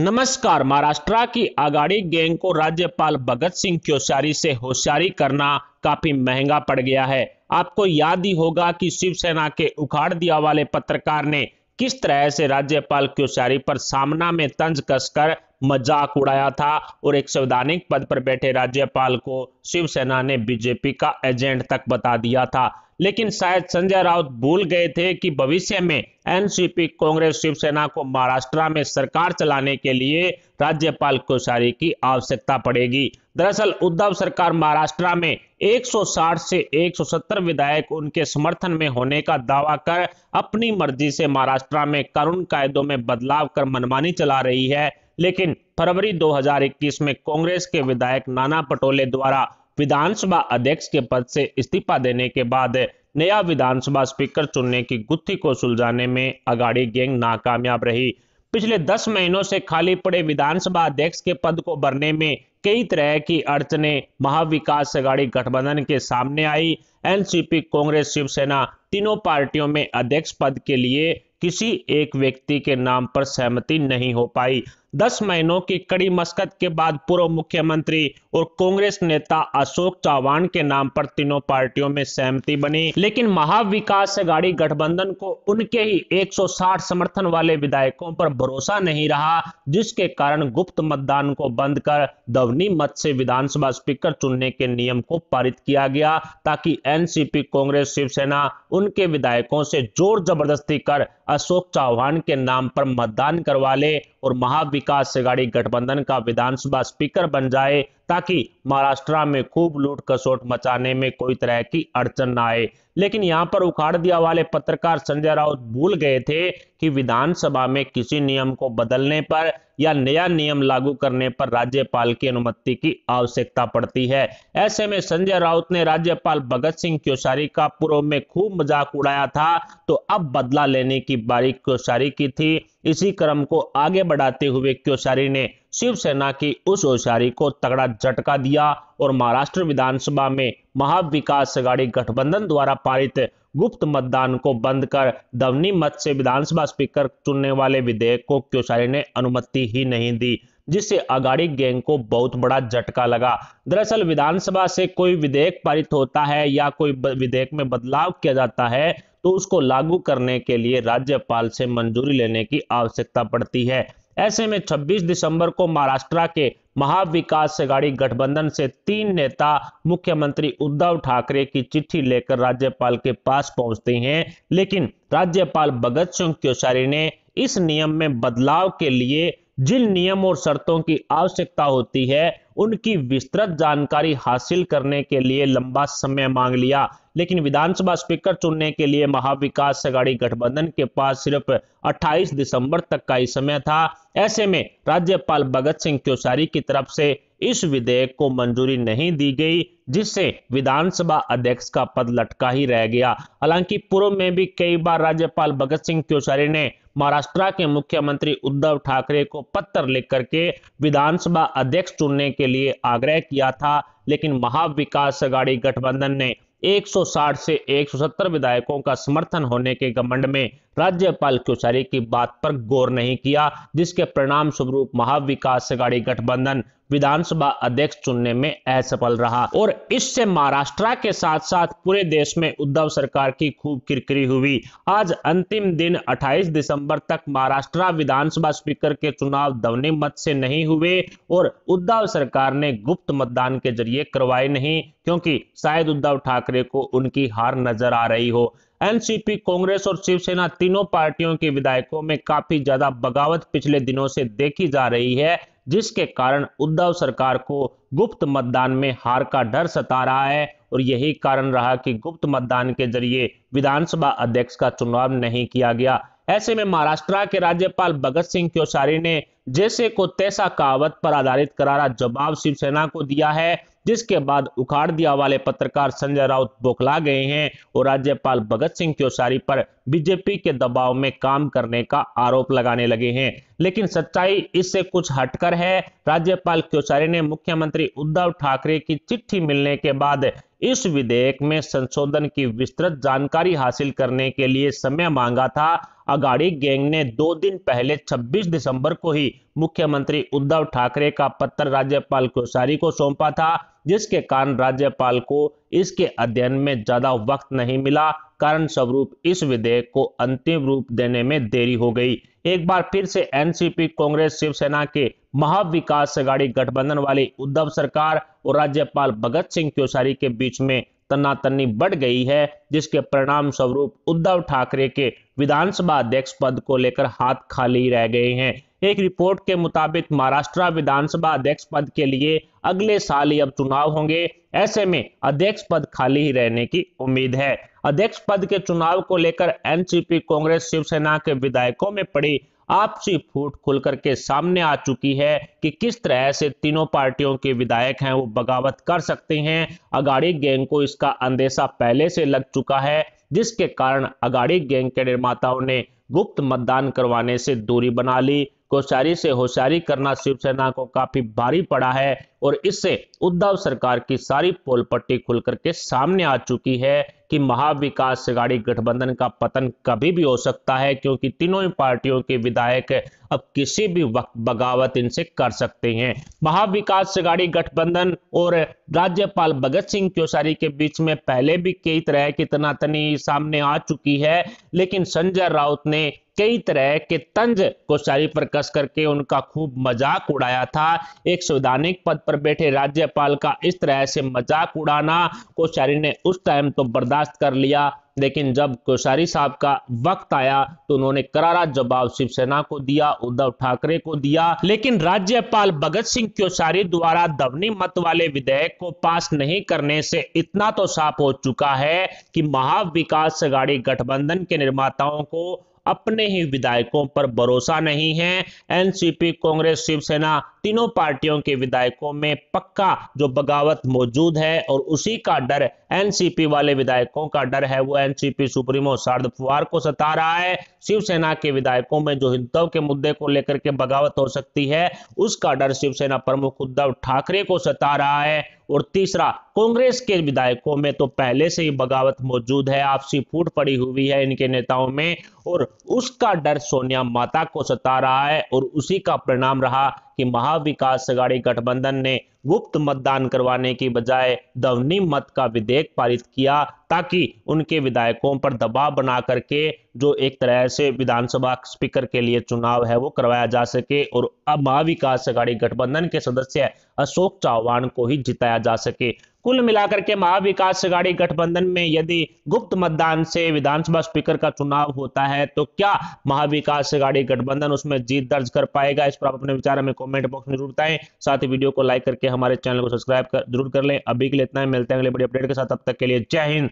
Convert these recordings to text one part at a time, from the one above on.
नमस्कार महाराष्ट्र की आगाड़ी गैंग को राज्यपाल भगत सिंह कोश्यारी से होशियारी करना काफी महंगा पड़ गया है आपको याद ही होगा कि शिवसेना के उखाड़ दिया वाले पत्रकार ने किस तरह से राज्यपाल कोश्यारी पर सामना में तंज कसकर मजाक उड़ाया था और एक संवैधानिक पद पर बैठे राज्यपाल को शिवसेना ने बीजेपी का एजेंट तक बता दिया था लेकिन शायद संजय राउत भूल गए थे कि भविष्य में एनसीपी कांग्रेस शिवसेना को महाराष्ट्र में सरकार चलाने के लिए राज्यपाल कोश्यारी की आवश्यकता पड़ेगी दरअसल उद्धव सरकार महाराष्ट्र में 160 से 170 विधायक उनके समर्थन में होने का दावा कर अपनी मर्जी से महाराष्ट्र में कानून कायदों में बदलाव कर मनमानी चला रही है लेकिन फरवरी 2021 में कांग्रेस के विधायक नाना पटोले द्वारा विधानसभा अध्यक्ष के पद से इस्तीफा देने के बाद नया विधानसभा स्पीकर चुनने की गुत्थी को सुलझाने में अगाड़ी गैंग नाकामयाब रही पिछले दस महीनों से खाली पड़े विधानसभा अध्यक्ष के पद को भरने में कई तरह की अड़चने महाविकास अगाड़ी गठबंधन के सामने आई एनसीपी कांग्रेस शिवसेना तीनों पार्टियों में अध्यक्ष पद के लिए किसी एक व्यक्ति के नाम पर सहमति नहीं हो पाई दस महीनों की कड़ी मस्कत के बाद पूर्व मुख्यमंत्री और कांग्रेस नेता अशोक चौहान के नाम पर तीनों पार्टियों में सहमति बनी लेकिन महाविकास अघाड़ी गठबंधन को उनके ही 160 समर्थन वाले विधायकों पर भरोसा नहीं रहा जिसके कारण गुप्त मतदान को बंद कर दवनी मत से विधानसभा स्पीकर चुनने के नियम को पारित किया गया ताकि एनसीपी कांग्रेस शिवसेना उनके विधायकों से जोर जबरदस्ती कर अशोक चौहान के नाम पर मतदान करवा ले और महाविक विकास से गाड़ी गठबंधन का विधानसभा स्पीकर बन जाए ताकि महाराष्ट्र में खूब लूट कसोट मचाने में कोई तरह की अड़चन ना आए लेकिन यहाँ पर उखाड़ दिया वाले पत्रकार संजय राउत भूल गए थे कि विधानसभा में किसी नियम को बदलने पर या नया नियम लागू करने पर राज्यपाल की अनुमति की आवश्यकता पड़ती है ऐसे में संजय राउत ने राज्यपाल भगत सिंह क्योसारी का पूर्व में खूब मजाक उड़ाया था तो अब बदला लेने की बारी क्योसारी की थी इसी क्रम को आगे बढ़ाते हुए क्योसारी ने शिवसेना की उस होशियारी को तगड़ा झटका दिया और महाराष्ट्र विधानसभा में महाविकास अघाड़ी गठबंधन द्वारा पारित गुप्त मतदान को बंद कर दवनी मत से विधानसभा स्पीकर चुनने वाले विधेयक को क्योसारी ने अनुमति ही नहीं दी जिससे अगाड़ी गैंग को बहुत बड़ा झटका लगा दरअसल विधानसभा से कोई विधेयक पारित होता है या कोई विधेयक में बदलाव किया जाता है तो उसको लागू करने के लिए राज्यपाल से मंजूरी लेने की आवश्यकता पड़ती है ऐसे में 26 दिसंबर को महाराष्ट्र के महाविकास अघाड़ी गठबंधन से तीन नेता मुख्यमंत्री उद्धव ठाकरे की चिट्ठी लेकर राज्यपाल के पास पहुंचते हैं लेकिन राज्यपाल भगत सिंह कोश्यारी ने इस नियम में बदलाव के लिए जिन नियम और शर्तों की आवश्यकता होती है उनकी विस्तृत जानकारी हासिल करने के लिए लंबा समय मांग लिया लेकिन विधानसभा स्पीकर चुनने के लिए महाविकास अगाड़ी गठबंधन के पास सिर्फ 28 दिसंबर तक का ही समय था ऐसे में राज्यपाल भगत सिंह कोश्यारी की तरफ से इस विधेयक को मंजूरी नहीं दी गई जिससे विधानसभा अध्यक्ष का पद लटका ही रह गया हालांकि पूर्व में भी कई बार राज्यपाल भगत सिंह कोश्यारी ने महाराष्ट्र के मुख्यमंत्री उद्धव ठाकरे को पत्र लिख करके विधानसभा अध्यक्ष चुनने के लिए आग्रह किया था लेकिन महाविकास अघाड़ी गठबंधन ने 160 से 170 विधायकों का समर्थन होने के घमंड में राज्यपाल कोश्यारी की बात पर गौर नहीं किया जिसके परिणाम स्वरूप महाविकास अघाड़ी गठबंधन विधानसभा अध्यक्ष चुनने में असफल रहा और इससे महाराष्ट्र के साथ साथ पूरे देश में उद्धव सरकार की खूब किरकिरी हुई आज अंतिम दिन 28 दिसंबर तक महाराष्ट्र विधानसभा स्पीकर के चुनाव दवनी मत से नहीं हुए और उद्धव सरकार ने गुप्त मतदान के जरिए करवाए नहीं क्योंकि शायद उद्धव ठाकरे को उनकी हार नजर आ रही हो एनसीपी कांग्रेस और शिवसेना तीनों पार्टियों के विधायकों में काफी ज्यादा बगावत पिछले दिनों से देखी जा रही है जिसके कारण उद्धव सरकार को गुप्त मतदान में हार का डर सता रहा है और यही कारण रहा कि गुप्त मतदान के जरिए विधानसभा अध्यक्ष का चुनाव नहीं किया गया ऐसे में महाराष्ट्र के राज्यपाल भगत सिंह कोश्यारी ने जैसे को तैसा कहावत पर आधारित करारा जवाब शिवसेना को दिया है जिसके बाद उखाड़ दिया वाले पत्रकार संजय राउत बोखला गए हैं और राज्यपाल भगत सिंह क्योसारी पर बीजेपी के दबाव में काम करने का आरोप लगाने लगे हैं लेकिन सच्चाई इससे कुछ हटकर है राज्यपाल क्योसारी ने मुख्यमंत्री उद्धव ठाकरे की चिट्ठी मिलने के बाद इस विधेयक में संशोधन की विस्तृत जानकारी हासिल करने के लिए समय मांगा था अगाड़ी गैंग ने दो दिन पहले 26 दिसंबर को ही मुख्यमंत्री उद्धव ठाकरे का पत्र राज्यपाल कोश्यारी को सौंपा था जिसके कारण राज्यपाल को इसके अध्ययन में ज्यादा वक्त नहीं मिला कारण स्वरूप इस विधेयक को अंतिम रूप देने में देरी हो गई एक बार फिर से एनसीपी कांग्रेस शिवसेना के महाविकास अघाड़ी गठबंधन वाली उद्धव सरकार और राज्यपाल भगत सिंह कोश्यारी के बीच में तन्नातन्नी बढ़ गई है जिसके परिणाम स्वरूप उद्धव ठाकरे के विधानसभा अध्यक्ष पद को लेकर हाथ खाली रह गए हैं एक रिपोर्ट के मुताबिक महाराष्ट्र विधानसभा अध्यक्ष पद के लिए अगले साल ही अब चुनाव होंगे ऐसे में अध्यक्ष पद खाली ही रहने की उम्मीद है अध्यक्ष पद के चुनाव को लेकर एनसीपी कांग्रेस शिवसेना के विधायकों में पड़ी आपसी फूट खुल करके सामने आ चुकी है कि किस तरह से तीनों पार्टियों के विधायक हैं वो बगावत कर सकते हैं अगाड़ी गैंग को इसका अंदेशा पहले से लग चुका है जिसके कारण अगाड़ी गैंग के निर्माताओं ने गुप्त मतदान करवाने से दूरी बना ली कोशारी से होशारी करना शिवसेना को काफी भारी पड़ा है और इससे उद्धव सरकार की सारी पोल पट्टी खुल करके सामने आ चुकी है कि महाविकास अघाड़ी गठबंधन का पतन कभी भी हो सकता है क्योंकि तीनों ही पार्टियों के विधायक अब किसी भी वक्त बगावत इनसे कर सकते हैं महाविकास अघाड़ी गठबंधन और राज्यपाल भगत सिंह क्योसारी के बीच में पहले भी कई तरह की तनातनी सामने आ चुकी है लेकिन संजय राउत ने कई तरह के तंज कोश्यारी पर कस करके उनका खूब मजाक उड़ाया था एक संवैधानिक पद पर पर बैठे राज्यपाल का इस तरह से मजाक उड़ाना कोश्यारी ने उस टाइम तो बर्दाश्त कर लिया लेकिन जब कोश्यारी साहब का वक्त आया तो उन्होंने करारा जवाब शिवसेना को दिया उद्धव ठाकरे को दिया लेकिन राज्यपाल भगत सिंह कोश्यारी द्वारा दवनी मत वाले विधेयक को पास नहीं करने से इतना तो साफ हो चुका है कि महाविकास गाड़ी गठबंधन के निर्माताओं को अपने ही विधायकों पर भरोसा नहीं है एनसीपी कांग्रेस शिवसेना तीनों पार्टियों के विधायकों में पक्का जो बगावत मौजूद है और उसी का डर एनसीपी वाले विधायकों का डर है वो एनसीपी सुप्रीमो शारद पवार को सता रहा है शिवसेना के विधायकों में जो हिंदुत्व के मुद्दे को लेकर के बगावत हो सकती है उसका डर शिवसेना प्रमुख उद्धव ठाकरे को सता रहा है और तीसरा कांग्रेस के विधायकों में तो पहले से ही बगावत मौजूद है आपसी फूट पड़ी हुई है इनके नेताओं में और उसका डर सोनिया माता को सता रहा है और उसी का परिणाम रहा कि महाविकास आघाड़ी गठबंधन ने गुप्त मतदान करवाने की बजाय दवनी मत का विधेयक पारित किया ताकि उनके विधायकों पर दबाव बना करके जो एक तरह से विधानसभा स्पीकर के लिए चुनाव है वो करवाया जा सके और अब महाविकास आघाड़ी गठबंधन के सदस्य अशोक चौहान को ही जिताया जा सके कुल मिलाकर के महाविकास अघाड़ी गठबंधन में यदि गुप्त मतदान से विधानसभा स्पीकर का चुनाव होता है तो क्या महाविकास अघाड़ी गठबंधन उसमें जीत दर्ज कर पाएगा इस पर आप अपने विचार हमें कॉमेंट बॉक्स में जरूर बताएं साथ ही वीडियो को लाइक करके हमारे चैनल को सब्सक्राइब कर जरूर कर लें अभी के लिए इतना ही मिलते हैं अगले बड़ी अपडेट के साथ अब तक के लिए जय हिंद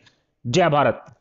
जय भारत